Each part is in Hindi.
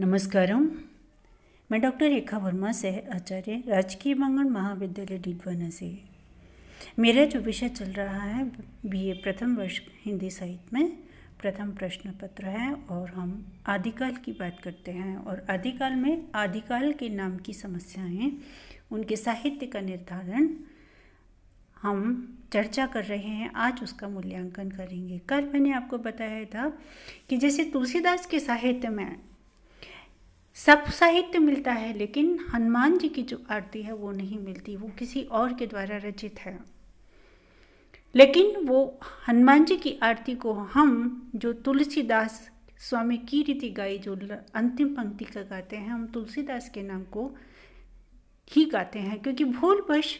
नमस्कार मैं डॉक्टर रेखा वर्मा सह आचार्य राजकीय मांगण महाविद्यालय डिडवाना से मेरा जो विषय चल रहा है बीए प्रथम वर्ष हिंदी साहित्य में प्रथम प्रश्न पत्र है और हम आदिकाल की बात करते हैं और आदिकाल में आदिकाल के नाम की समस्याएं उनके साहित्य का निर्धारण हम चर्चा कर रहे हैं आज उसका मूल्यांकन करेंगे कल मैंने आपको बताया था कि जैसे तुलसीदास के साहित्य में सब साहित्य मिलता है लेकिन हनुमान जी की जो आरती है वो नहीं मिलती वो किसी और के द्वारा रचित है लेकिन वो हनुमान जी की आरती को हम जो तुलसीदास स्वामी की रीति गाई जो अंतिम पंक्ति का गाते हैं हम तुलसीदास के नाम को ही गाते हैं क्योंकि भूलवश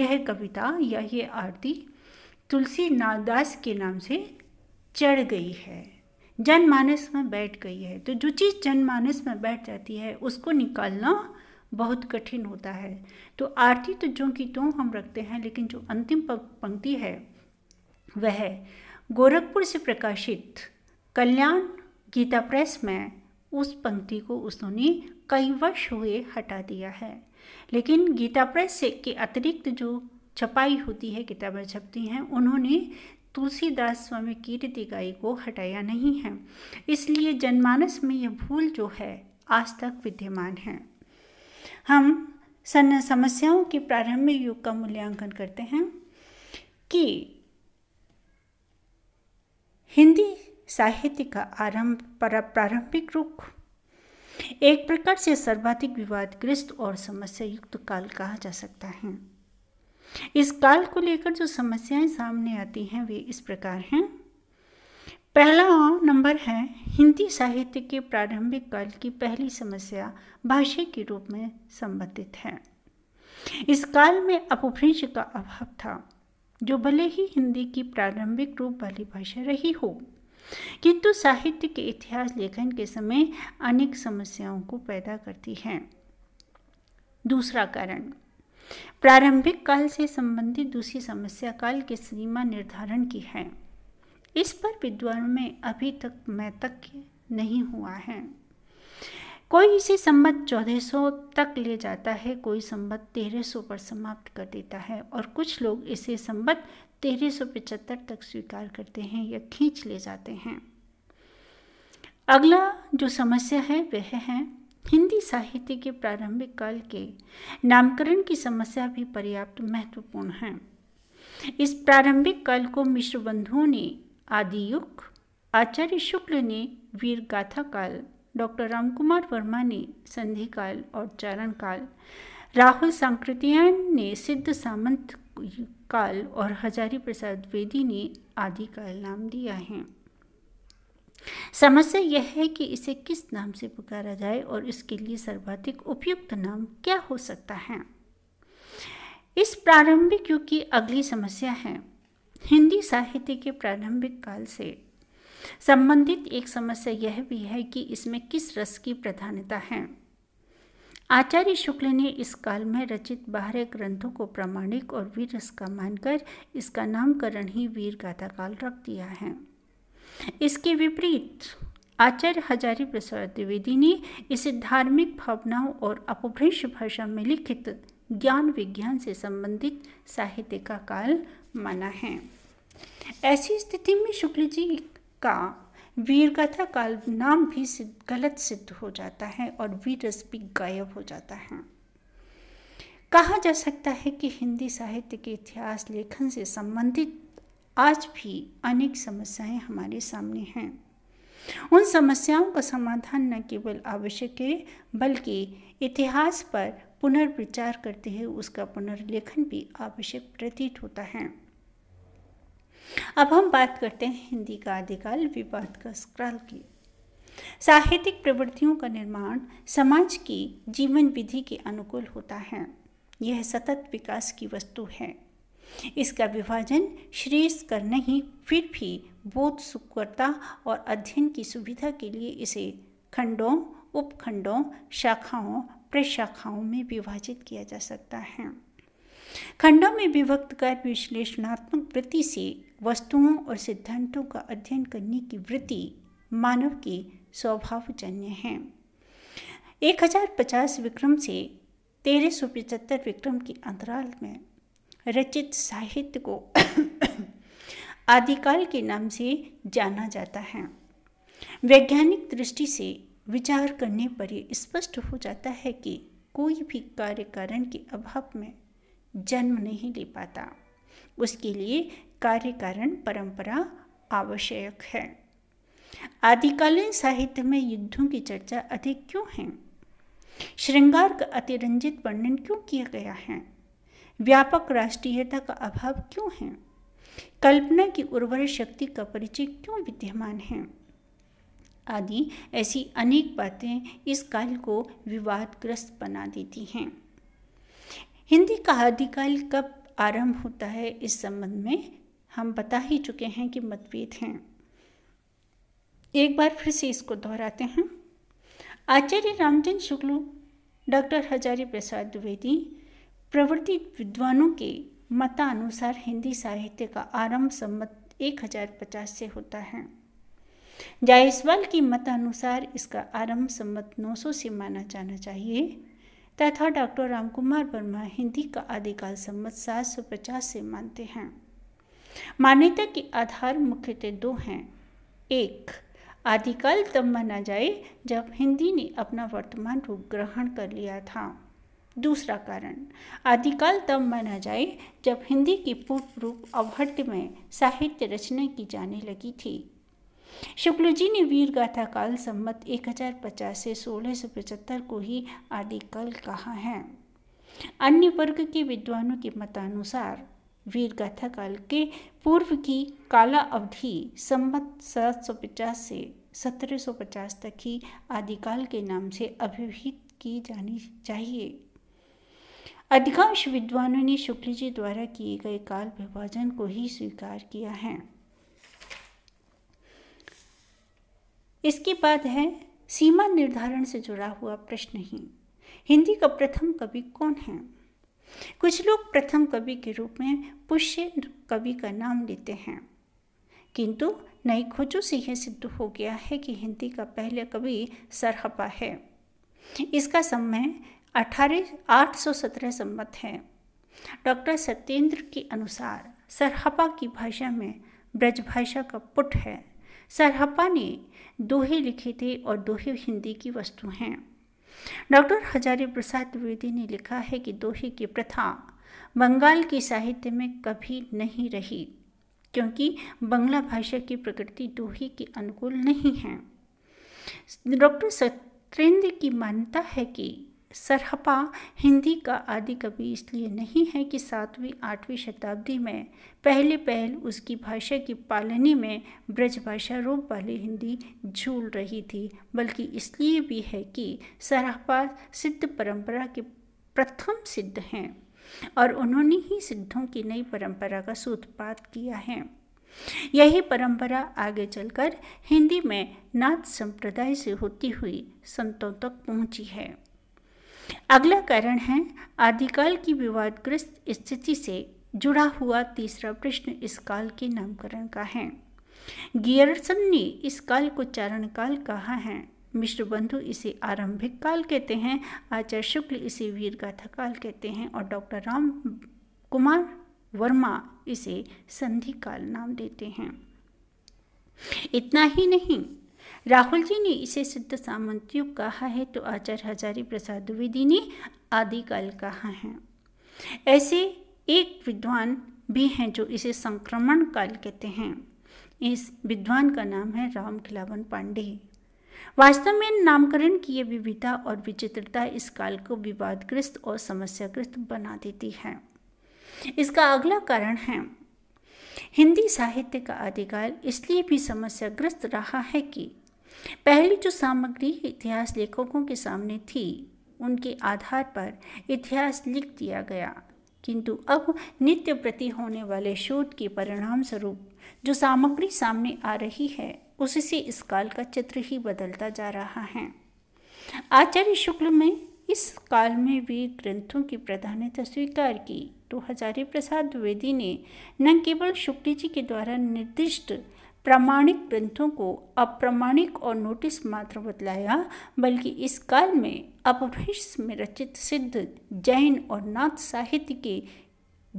यह कविता या ये आरती तुलसी नादास के नाम से चढ़ गई है जनमानस में बैठ गई है तो जो चीज़ जनमानस में बैठ जाती है उसको निकालना बहुत कठिन होता है तो आरती तो जो की तो हम रखते हैं लेकिन जो अंतिम पंक्ति है वह गोरखपुर से प्रकाशित कल्याण गीता प्रेस में उस पंक्ति को उन्होंने कई वर्ष हुए हटा दिया है लेकिन गीता प्रेस से के अतिरिक्त जो छपाई होती है किताबें छपती हैं उन्होंने तुलसीदास स्वामी कीर्ति गाई को हटाया नहीं है इसलिए जनमानस में यह भूल जो है आज तक विद्यमान है हम सन समस्याओं के प्रारंभिक युग का मूल्यांकन करते हैं कि हिंदी साहित्य का आरंभ पर प्रारंभिक रूप एक प्रकार से सर्वाधिक विवादग्रस्त और समस्या युक्त काल कहा जा सकता है इस काल को लेकर जो समस्याएं सामने आती हैं वे इस प्रकार हैं पहला नंबर है हिंदी साहित्य के प्रारंभिक काल की पहली समस्या भाषा के रूप में संबंधित है इस काल में अपभ्रंश का अभाव था जो भले ही हिंदी की प्रारंभिक रूप वाली भाषा रही हो किंतु साहित्य के इतिहास लेखन के समय अनेक समस्याओं को पैदा करती है दूसरा कारण प्रारंभिक काल से संबंधित दूसरी समस्या काल के सीमा निर्धारण की है इस पर विद्वानों में अभी तक मैतक नहीं हुआ है कोई इसे संबत चौदह सौ तक ले जाता है कोई संबत तेरह सौ पर समाप्त कर देता है और कुछ लोग इसे संबत तेरह सौ पचहत्तर तक स्वीकार करते हैं या खींच ले जाते हैं अगला जो समस्या है वह है हिंदी साहित्य के प्रारंभिक काल के नामकरण की समस्या भी पर्याप्त महत्वपूर्ण है इस प्रारंभिक काल को मिश्र बंधुओं ने आदियुग आचार्य शुक्ल ने वीर गाथा काल डॉक्टर रामकुमार वर्मा ने संधि काल और चारण काल राहुल सांकृतियान ने सिद्ध सामंत काल और हजारी प्रसाद वेदी ने आदि काल नाम दिया है समस्या यह है कि इसे किस नाम से पुकारा जाए और इसके लिए सर्वाधिक उपयुक्त नाम क्या हो सकता है इस प्रारंभिक युग की अगली समस्या है हिंदी साहित्य के प्रारंभिक काल से संबंधित एक समस्या यह भी है कि इसमें किस रस की प्रधानता है आचार्य शुक्ल ने इस काल में रचित बारह ग्रंथों को प्रामाणिक और वीर रस का मानकर इसका नामकरण ही वीर गाथा काल रख दिया है इसके विपरीत आचार्य हजारी प्रसाद द्विवेदी ने इसे धार्मिक भावनाओं और अपभ्रंश भाषा में लिखित ज्ञान विज्ञान से संबंधित साहित्य का काल माना है ऐसी स्थिति में शुक्ल जी का वीरगाथा काल नाम भी सिद्ध, गलत सिद्ध हो जाता है और वीर रस भी गायब हो जाता है कहा जा सकता है कि हिंदी साहित्य के इतिहास लेखन से संबंधित आज भी अनेक समस्याएं हमारे सामने हैं उन समस्याओं का समाधान न केवल आवश्यक है बल्कि इतिहास पर पुनर्विचार करते हुए उसका पुनर्लेखन भी आवश्यक प्रतीत होता है अब हम बात करते हैं हिंदी का आदिकाल विवाद का स्क्राल की साहित्यिक प्रवृत्तियों का निर्माण समाज की जीवन विधि के अनुकूल होता है यह सतत विकास की वस्तु है इसका विभाजन श्रेष्ठ कर नहीं फिर भी बोध सुकर्ता और अध्ययन की सुविधा के लिए इसे खंडों उपखंडों शाखाओं प्रशाखाओं में विभाजित किया जा सकता है खंडों में विभक्त कर विश्लेषणात्मक वृत्ति से वस्तुओं और सिद्धांतों का अध्ययन करने की वृत्ति मानव की स्वभावजन्य है 1050 विक्रम से तेरह विक्रम के अंतराल में रचित साहित्य को आदिकाल के नाम से जाना जाता है वैज्ञानिक दृष्टि से विचार करने पर यह स्पष्ट हो जाता है कि कोई भी कार्य कारण के अभाव में जन्म नहीं ले पाता उसके लिए कार्य कारण परंपरा आवश्यक है आदिकालीन साहित्य में युद्धों की चर्चा अधिक क्यों है श्रृंगार का अतिरंजित वर्णन क्यों किया गया है व्यापक राष्ट्रीयता का अभाव क्यों है कल्पना की उर्वर शक्ति का परिचय क्यों विद्यमान है आदि ऐसी अनेक बातें इस काल को विवादग्रस्त बना देती हैं हिंदी का आदिकाल कब आरंभ होता है इस संबंध में हम बता ही चुके हैं कि मतभेद हैं एक बार फिर से इसको दोहराते हैं आचार्य रामचंद्र शुक्ल डॉक्टर हजारी प्रसाद द्विवेदी प्रवर्तित विद्वानों के मतानुसार हिंदी साहित्य का आरंभ सम्मत 1050 से होता है जायसवाल की मतानुसार इसका आरंभ सम्मत 900 से माना जाना चाहिए तथा डॉक्टर रामकुमार वर्मा हिंदी का आदिकाल सम्मत 750 से मानते हैं मान्यता के आधार मुख्यतः दो हैं एक आदिकाल तब माना जाए जब हिंदी ने अपना वर्तमान रूप ग्रहण कर लिया था दूसरा कारण आदिकाल तब माना जाए जब हिंदी की पूर्व रूप अवहट्ट में साहित्य रचना की जाने लगी थी शुक्ल जी ने वीर गाथा काल सम्मत 1050 से सोलह को ही आदिकाल कहा है अन्य वर्ग के विद्वानों के मतानुसार वीर गाथा काल के पूर्व की काला अवधि सम्मत 750 से 1750 तक ही आदिकाल के नाम से अभिहित की जानी चाहिए अधिकांश विद्वानों ने शुक्ल जी द्वारा किए गए काल विभाजन को ही स्वीकार किया है इसके बाद है सीमा निर्धारण से जुड़ा हुआ प्रश्न ही हिंदी का प्रथम कवि कौन है कुछ लोग प्रथम कवि के रूप में पुष्य कवि का नाम लेते हैं किंतु नई खोजों से यह सिद्ध हो गया है कि हिंदी का पहला कवि सरहपा है इसका समय अठारह आठ सौ सत्रह सम्मत हैं डॉक्टर सत्येंद्र के अनुसार सरहपा की भाषा में ब्रजभाषा का पुट है सरहपा ने दोहे लिखे थे और दोहे हिंदी की वस्तु हैं डॉक्टर हजारी प्रसाद द्विवेदी ने लिखा है कि दोहे की प्रथा बंगाल के साहित्य में कभी नहीं रही क्योंकि बंगला भाषा की प्रकृति दोहे के अनुकूल नहीं है डॉक्टर सत्येंद्र की मान्यता है कि सरहपा हिंदी का आदि कवि इसलिए नहीं है कि सातवीं आठवीं शताब्दी में पहले पहल उसकी भाषा की पालनी में ब्रजभाषा रूप वाली हिंदी झूल रही थी बल्कि इसलिए भी है कि सरहपा सिद्ध परंपरा के प्रथम सिद्ध हैं और उन्होंने ही सिद्धों की नई परंपरा का सूत्रपात किया है यही परंपरा आगे चलकर हिंदी में नाथ संप्रदाय से होती हुई संतों तक पहुंची है अगला कारण है आदिकाल की विवादग्रस्त स्थिति से जुड़ा हुआ तीसरा प्रश्न इस काल के नामकरण का है गियरसन ने इस काल को चारण काल कहा है मिश्र बंधु इसे आरंभिक काल कहते हैं आचार्य शुक्ल इसे वीरगाथा काल कहते हैं और डॉक्टर राम कुमार वर्मा इसे संधि काल नाम देते हैं इतना ही नहीं राहुल जी ने इसे सिद्ध सामंत कहा है तो आचार्य हजारी प्रसाद द्विवेदी ने आदिकाल कहा है ऐसे एक विद्वान भी हैं जो इसे संक्रमण काल कहते हैं इस विद्वान का नाम है राम खिलावन पांडे वास्तव में नामकरण की यह विविधता और विचित्रता इस काल को विवादग्रस्त और समस्याग्रस्त बना देती है इसका अगला कारण है हिंदी साहित्य का आदिकाल इसलिए भी समस्याग्रस्त रहा है कि पहली जो सामग्री इतिहास लेखकों के सामने थी उनके आधार पर इतिहास लिख दिया गया किंतु अब नित्य प्रति होने वाले शोध के परिणाम स्वरूप जो सामग्री सामने आ रही है उससे इस काल का चित्र ही बदलता जा रहा है आचार्य शुक्ल में इस काल में वे ग्रंथों की प्रधानता स्वीकार की तो हजारी प्रसाद द्विवेदी ने न केवल शुक्ल जी के द्वारा निर्दिष्ट प्रामाणिक ग्रंथों को अप्रामाणिक और नोटिस मात्र बतलाया बल्कि इस काल में अपभ्रंश में रचित सिद्ध जैन और नाथ साहित्य के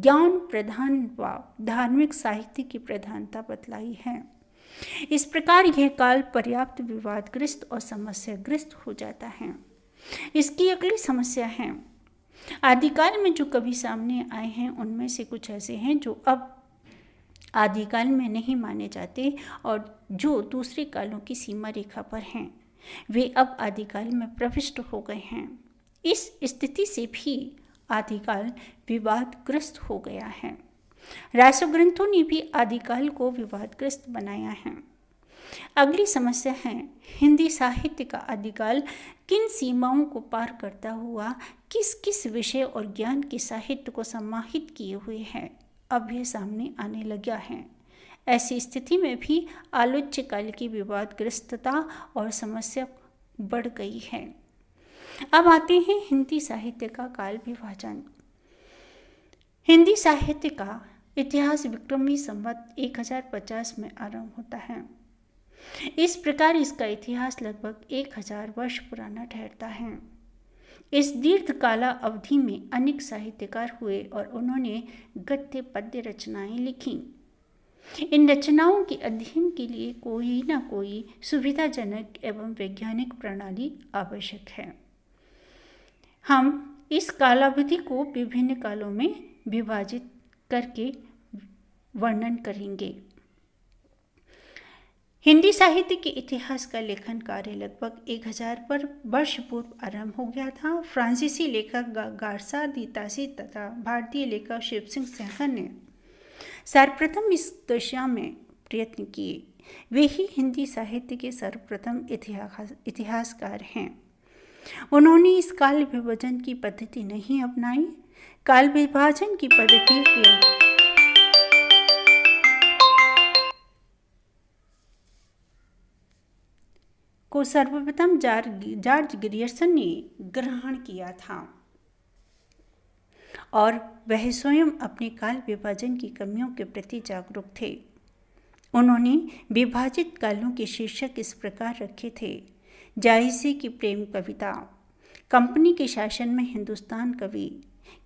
ज्ञान प्रधान व धार्मिक साहित्य की प्रधानता बतलाई है इस प्रकार यह काल पर्याप्त विवादग्रस्त और समस्याग्रस्त हो जाता है इसकी अगली समस्या है आदिकाल में जो कभी सामने आए हैं उनमें से कुछ ऐसे हैं जो अब आदिकाल में नहीं माने जाते और जो दूसरे कालों की सीमा रेखा पर हैं वे अब आदिकाल में प्रविष्ट हो गए हैं इस स्थिति से भी आदिकाल विवादग्रस्त हो गया है रासो ग्रंथों ने भी आदिकाल को विवादग्रस्त बनाया है अगली समस्या है हिंदी साहित्य का आदिकाल किन सीमाओं को पार करता हुआ किस किस विषय और ज्ञान के साहित्य को समाहित किए हुए हैं अब ये सामने आने लग्या है ऐसी स्थिति में भी आलोच्य काल की विवादग्रस्तता और समस्या बढ़ गई है अब आते हैं हिंदी साहित्य का काल विभाजन हिंदी साहित्य का इतिहास विक्रमी संवत 1050 में आरंभ होता है इस प्रकार इसका इतिहास लगभग 1000 वर्ष पुराना ठहरता है इस दीर्घकाला अवधि में अनेक साहित्यकार हुए और उन्होंने गद्य पद्य रचनाएं लिखी इन रचनाओं के अध्ययन के लिए कोई ना कोई सुविधाजनक एवं वैज्ञानिक प्रणाली आवश्यक है हम इस कालावधि को विभिन्न कालों में विभाजित करके वर्णन करेंगे हिंदी साहित्य के इतिहास का लेखन कार्य लगभग 1000 पर वर्ष पूर्व आरंभ हो गया था फ्रांसीसी लेखक गारसा दीतासी तथा भारतीय लेखक शिव सिंह सहगन ने सर्वप्रथम इस दिशा में प्रयत्न किए वे ही हिंदी साहित्य के सर्वप्रथम इतिहास इतिहासकार हैं उन्होंने इस काल विभाजन की पद्धति नहीं अपनाई काल विभाजन की पद्धति के को सर्वप्रथम जॉर्ज ग्रियर्सन ने ग्रहण किया था और वह स्वयं अपने काल विभाजन की कमियों के प्रति जागरूक थे उन्होंने विभाजित कालों के शीर्षक इस प्रकार रखे थे जायसे की प्रेम कविता कंपनी के शासन में हिंदुस्तान कवि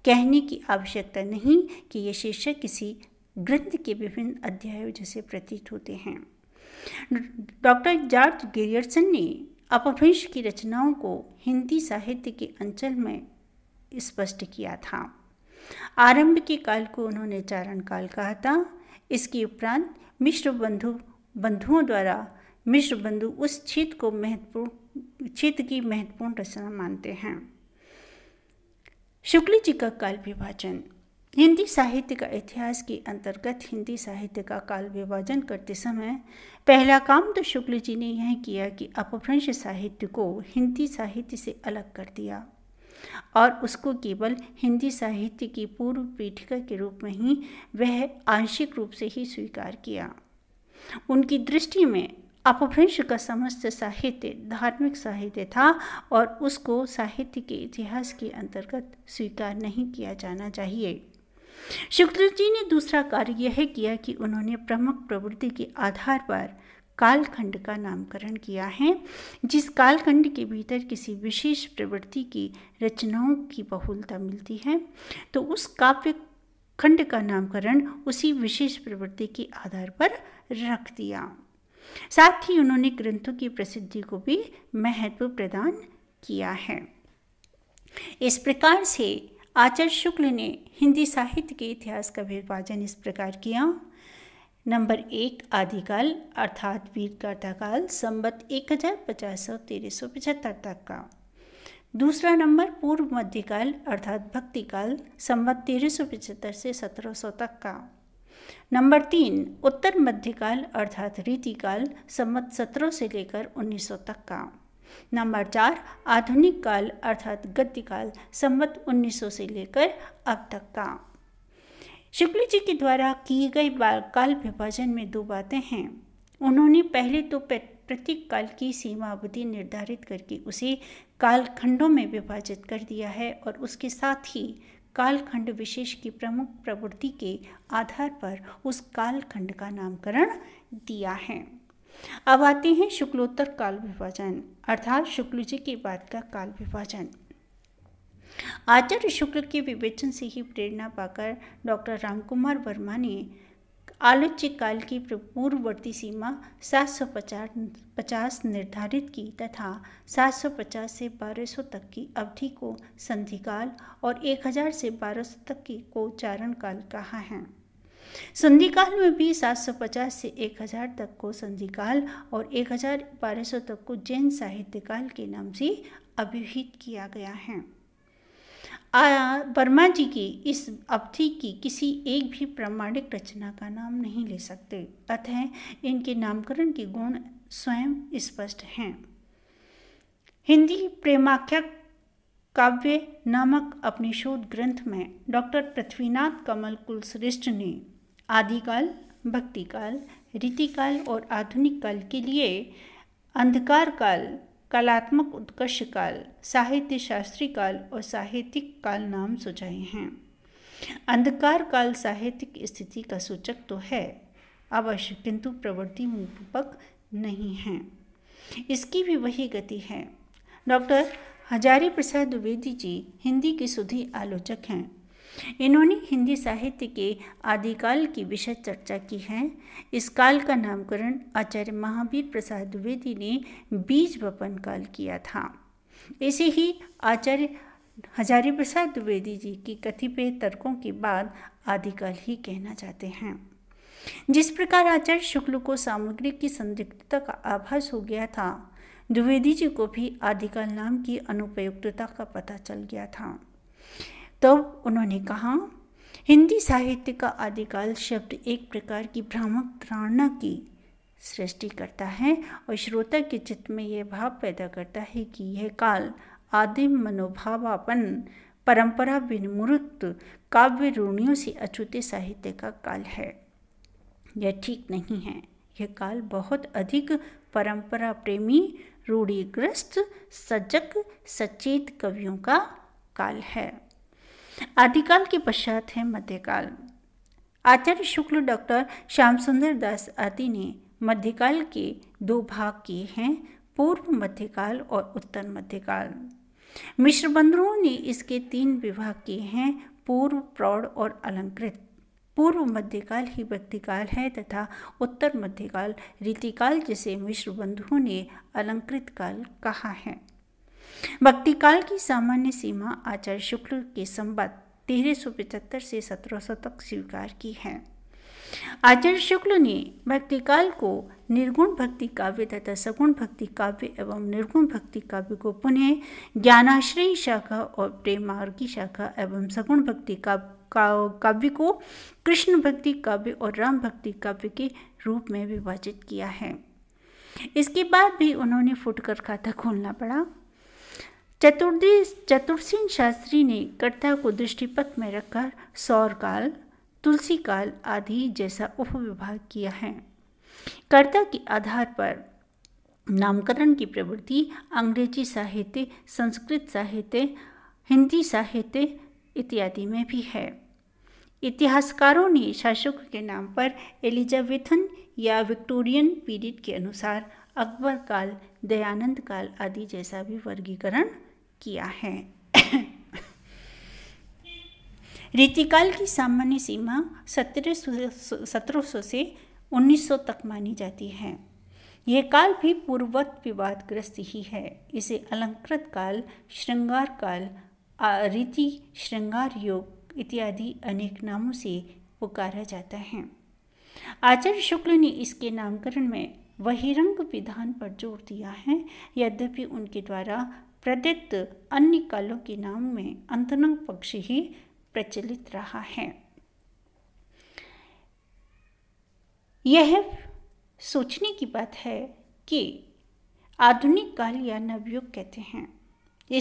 कहने की आवश्यकता नहीं कि ये शीर्षक किसी ग्रंथ के विभिन्न अध्यायों जैसे प्रतीत होते हैं डॉक्टर जॉर्ज गिरियर्सन ने अपभ्रंश की रचनाओं को हिंदी साहित्य के अंचल में स्पष्ट किया था आरंभ के काल को उन्होंने चारण काल कहा था इसके उपरांत मिश्र बंधु बंधुओं द्वारा मिश्र बंधु उस छेद को महत्वपूर्ण छेद की महत्वपूर्ण रचना मानते हैं शुक्ल जी का काल विभाजन हिंदी साहित्य का इतिहास के अंतर्गत हिंदी साहित्य का काल विभाजन करते समय पहला काम तो शुक्ल जी ने यह किया कि अपभ्रंश साहित्य को हिंदी साहित्य से अलग कर दिया और उसको केवल हिंदी साहित्य की पूर्व पीठिका के रूप में ही वह आंशिक रूप से ही स्वीकार किया उनकी दृष्टि में अपभ्रंश का समस्त साहित्य धार्मिक साहित्य था और उसको साहित्य के इतिहास के अंतर्गत स्वीकार नहीं किया जाना चाहिए शुक्ल जी ने दूसरा कार्य यह किया कि उन्होंने प्रमुख प्रवृत्ति के आधार पर कालखंड का नामकरण किया है जिस कालखंड के भीतर किसी विशेष प्रवृत्ति की रचनाओं की बहुलता मिलती है तो उस काव्य खंड का नामकरण उसी विशेष प्रवृत्ति के आधार पर रख दिया साथ ही उन्होंने ग्रंथों की प्रसिद्धि को भी महत्व प्रदान किया है इस प्रकार से आचार्य शुक्ल ने हिंदी साहित्य के इतिहास का विभाजन इस प्रकार किया नंबर एक आदिकाल अर्थात वीरकर्ता काल संबत एक हज़ार पचास सौ तेरह सौ पचहत्तर तक का दूसरा नंबर पूर्व मध्यकाल अर्थात भक्तिकाल संबत तेरह सौ पचहत्तर से सत्रह सौ तक का नंबर तीन उत्तर मध्यकाल अर्थात रीतिकाल संबत सत्रह से लेकर उन्नीस सौ तक का नंबर चार आधुनिक काल अर्थात गद्यकाल संवत 1900 से लेकर अब तक का शुक्ल जी के द्वारा किए गए काल विभाजन में दो बातें हैं उन्होंने पहले तो प्रत्येक काल की सीमा अवधि निर्धारित करके उसे कालखंडों में विभाजित कर दिया है और उसके साथ ही कालखंड विशेष की प्रमुख प्रवृत्ति के आधार पर उस कालखंड का नामकरण दिया है अब आते हैं शुक्लोत्तर काल विभाजन अर्थात शुक्ल जी के बाद का काल विभाजन आचार्य शुक्ल के विवेचन से ही प्रेरणा पाकर डॉक्टर रामकुमार वर्मा ने आलोच्य काल की पूर्ववर्ती सीमा 750 निर्धारित की तथा 750 से 1200 तक की अवधि को संधिकाल और 1000 से 1200 तक की को चारण काल कहा है संधिकाल में भी 750 से 1000 तक को संधिकाल और 1200 तक को जैन साहित्यकाल के नाम से अभिहित किया गया है वर्मा जी की इस अवधि की किसी एक भी प्रामाणिक रचना का नाम नहीं ले सकते अतः इनके नामकरण के गुण स्वयं स्पष्ट हैं हिंदी प्रेमाख्या काव्य नामक अपने शोध ग्रंथ में डॉक्टर पृथ्वीनाथ कमल कुलश्रेष्ठ ने आदिकाल भक्ति काल रीतिकाल और आधुनिक काल के लिए अंधकार काल कलात्मक उत्कर्ष काल साहित्य शास्त्री काल और साहित्यिक काल नाम सुझाए हैं अंधकार काल साहित्यिक स्थिति का सूचक तो है अवश्य किंतु प्रवृत्ति रूपक नहीं है इसकी भी वही गति है डॉक्टर हजारी प्रसाद द्विवेदी जी हिंदी के सुधी आलोचक हैं इन्होंने हिंदी साहित्य के आदिकाल की विषय चर्चा की है इस काल का नामकरण आचार्य महावीर प्रसाद द्विवेदी ने बीज बपन काल किया था ऐसे ही आचार्य हजारी प्रसाद द्विवेदी जी की कतिपय तर्कों के बाद आदिकाल ही कहना चाहते हैं जिस प्रकार आचार्य शुक्ल को सामग्री की संदिग्धता का आभास हो गया था द्विवेदी जी को भी आदिकाल नाम की अनुपयुक्तता का पता चल गया था तब उन्होंने कहा हिंदी साहित्य का आदिकाल शब्द एक प्रकार की भ्रामक धारणा की सृष्टि करता है और श्रोता के चित्त में यह भाव पैदा करता है कि यह काल आदिम मनोभावापन परंपरा विनिमृत काव्य रूणियों से अछूते साहित्य का काल है यह ठीक नहीं है यह काल बहुत अधिक परंपरा प्रेमी रूढ़िग्रस्त सजग सचेत कवियों का काल है आदिकाल के पश्चात है मध्यकाल आचार्य शुक्ल डॉक्टर श्याम सुंदर दास आदि ने मध्यकाल के दो भाग किए हैं पूर्व मध्यकाल और उत्तर मध्यकाल मिश्र बंधुओं ने इसके तीन विभाग किए हैं पूर्व प्रौढ़ और अलंकृत पूर्व मध्यकाल ही भक्तिकाल है तथा उत्तर मध्यकाल रीतिकाल जिसे मिश्र बंधुओं ने अलंकृत काल कहा है भक्ति काल की सामान्य सीमा आचार्य शुक्ल के संबत तेरह सौ पचहत्तर से सत्रह सौ तक स्वीकार की है आचार्य शुक्ल ने भक्ति काल को निर्गुण भक्ति काव्य तथा सगुण भक्ति काव्य एवं निर्गुण भक्ति काव्य को पुनः ज्ञानाश्रय शाखा और प्रेमार्गी शाखा एवं सगुण भक्ति काव्य को कृष्ण भक्ति काव्य और राम भक्ति काव्य के रूप में विभाजित किया है इसके बाद भी उन्होंने फुटकर खाता खोलना पड़ा चतुर्देश चतुर्सेन शास्त्री ने कर्ता को दृष्टिपथ में रखकर सौर काल तुलसी काल आदि जैसा उपविभाग किया है कर्ता के आधार पर नामकरण की प्रवृत्ति अंग्रेजी साहित्य संस्कृत साहित्य हिंदी साहित्य इत्यादि में भी है इतिहासकारों ने शासकों के नाम पर एलिजाबेथन या विक्टोरियन पीरियड के अनुसार अकबर काल दयानंद काल आदि जैसा भी वर्गीकरण किया है रीतिकाल की सामान्य सीमा सत्रह सौ से 1900 तक मानी जाती है यह काल भी पूर्वत विवादग्रस्त ही है इसे अलंकृत काल श्रृंगार काल रीति श्रृंगार योग इत्यादि अनेक नामों से पुकारा जाता है आचार्य शुक्ल ने इसके नामकरण में वही रंग विधान पर जोर दिया है यद्यपि उनके द्वारा प्रदत्त अन्य कालों के नाम में अंतरंग पक्ष ही प्रचलित रहा है यह सोचने की बात है कि आधुनिक काल या नवयुग कहते हैं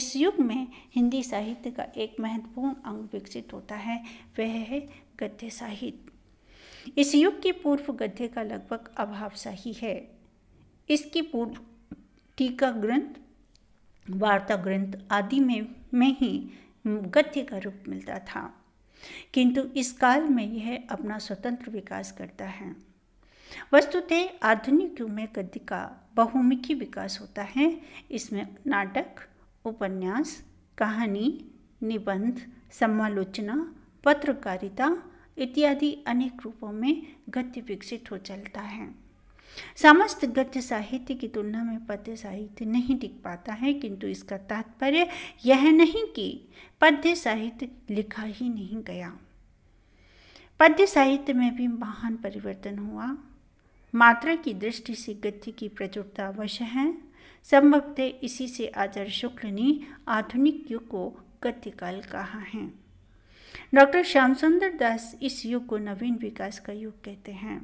इस युग में हिंदी साहित्य का एक महत्वपूर्ण अंग विकसित होता है वह है गद्य साहित्य इस युग के पूर्व गद्य का लगभग अभाव सा ही है इसके पूर्व टीका ग्रंथ वार्ता ग्रंथ आदि में में ही गद्य का रूप मिलता था किंतु इस काल में यह अपना स्वतंत्र विकास करता है वस्तुतः आधुनिक युग में गद्य का बहुमुखी विकास होता है इसमें नाटक उपन्यास कहानी निबंध समालोचना पत्रकारिता इत्यादि अनेक रूपों में गद्य विकसित हो चलता है समस्त गद्य साहित्य की तुलना में पद्य साहित्य नहीं टिक पाता है किंतु इसका तात्पर्य यह नहीं कि पद्य साहित्य लिखा ही नहीं गया पद्य साहित्य में भी महान परिवर्तन हुआ मात्रा की दृष्टि से गद्य की प्रचुरता अवश्य है संभवतः इसी से आचार्य शुक्ल ने आधुनिक युग को गद्य काल कहा है डॉक्टर श्याम सुंदर दास इस युग को नवीन विकास का युग कहते हैं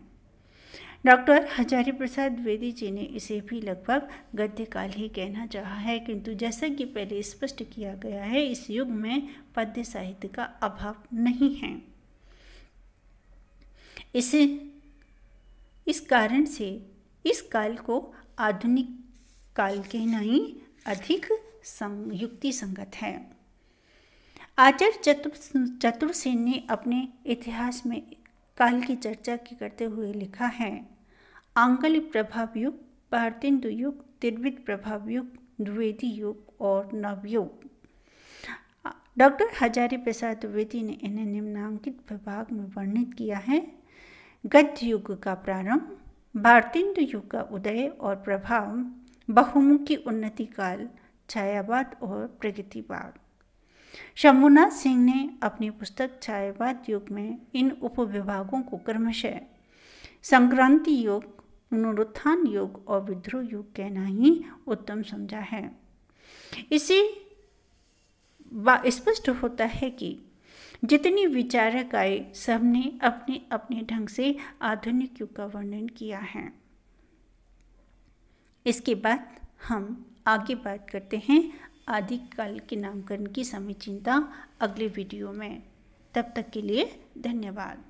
डॉक्टर हजारी प्रसाद द्विवेदी जी ने इसे भी लगभग गद्यकाल ही कहना चाहा है किंतु जैसा कि पहले स्पष्ट किया गया है इस युग में पद्य साहित्य का अभाव नहीं है इसे इस कारण से इस काल को आधुनिक काल के नहीं अधिक युक्ति संगत है आचार्य चतुर चतुरसेन ने अपने इतिहास में काल की चर्चा की करते हुए लिखा है आंगल प्रभाव युग भारतेंदु युग तिरविद प्रभाव युग द्विवेदी युग और नवयुग डॉक्टर हजारी प्रसाद द्विवेदी ने इन्हें निम्नांकित विभाग में वर्णित किया है गद्य युग का प्रारंभ भारतेंदु युग का उदय और प्रभाव बहुमुखी उन्नति काल छायावाद और प्रगतिवाद शंभुनाथ सिंह ने अपनी पुस्तक छायावाद युग में इन उपविभागों को क्रमशः संक्रांति युग पुनरुत्थान युग और विद्रोह युग कहना ही उत्तम समझा है इसे स्पष्ट होता है कि जितनी विचारक आए सबने अपने अपने ढंग से आधुनिक युग का वर्णन किया है इसके बाद हम आगे बात करते हैं आदिकाल के नामकरण की समीचीनता अगले वीडियो में तब तक के लिए धन्यवाद